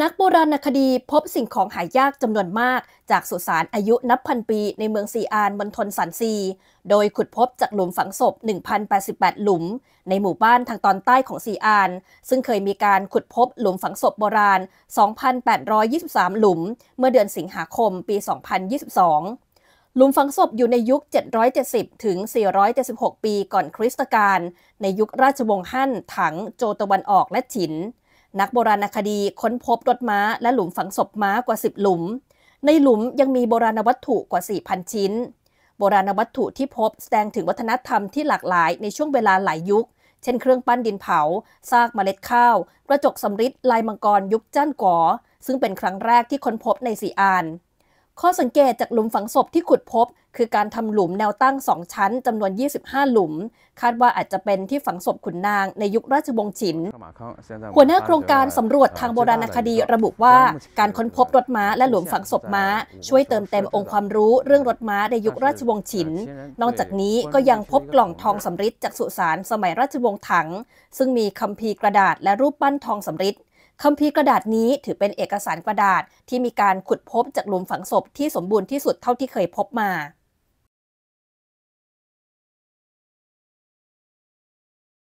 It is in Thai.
นักโบราณคดีพบสิ่งของหายากจำนวนมากจากสุสานอายุนับพันปีในเมืองซีอานมณฑลสันซี โดยขุดพบจากหลุมฝังศพ1,088 หลุม ในหมู่บ้านทางตอนใต้ของซีอาน ซึ่งเคยมีการขุดพบหลุมฝังศพโบราณ 2,823 หลุมเมื่อเดือนสิงหาคมปี 2022 หลุมฝังศพอยู่ในยุค 770 ถึง 476 ปีก่อนคริสตกาลในยุคราชวงศ์ฮั่น ถัง โจตะวันออกและฉินนักโบราณคดีค้นพบรถม้าและหลุมฝังศพม้ากว่า 10 หลุม ในหลุมยังมีโบราณวัตถุกว่า 4,000 ชิ้น โบราณวัตถุที่พบแสดงถึงวัฒนธรรมที่หลากหลายในช่วงเวลาหลายยุค เช่นเครื่องปั้นดินเผา ซากเมล็ดข้าว กระจกสำริด ลายมังกรยุคจ้านก๋อซึ่งเป็นครั้งแรกที่ค้นพบในสีอานข้อสังเกตจากหลุมฝังศพที่ขุดพบคือการทำหลุมแนวตั้งสองชั้นจำนวน 25 หลุม คาดว่าอาจจะเป็นที่ฝังศพขุนนางในยุคราชวงศ์ฉิน หัวหน้าโครงการสำรวจทางโบราณคดีระบุว่าการค้นพบ รถม้าและหลุมฝังศพม้าช่วยเติมเต็มองค์ความรู้เรื่องรถม้าในยุคราชวงศ์ฉิน นอกจากนี้ก็ยังพบกล่องทองสำริดจากสุสานสมัยราชวงศ์ถัง ซึ่งมีคัมภีร์กระดาษและรูปปั้นทองสำริดคัมภีร์กระดาษนี้ถือเป็นเอกสารกระดาษที่มีการขุดพบจากหลุมฝังศพที่สมบูรณ์ที่สุดเท่าที่เคยพบมา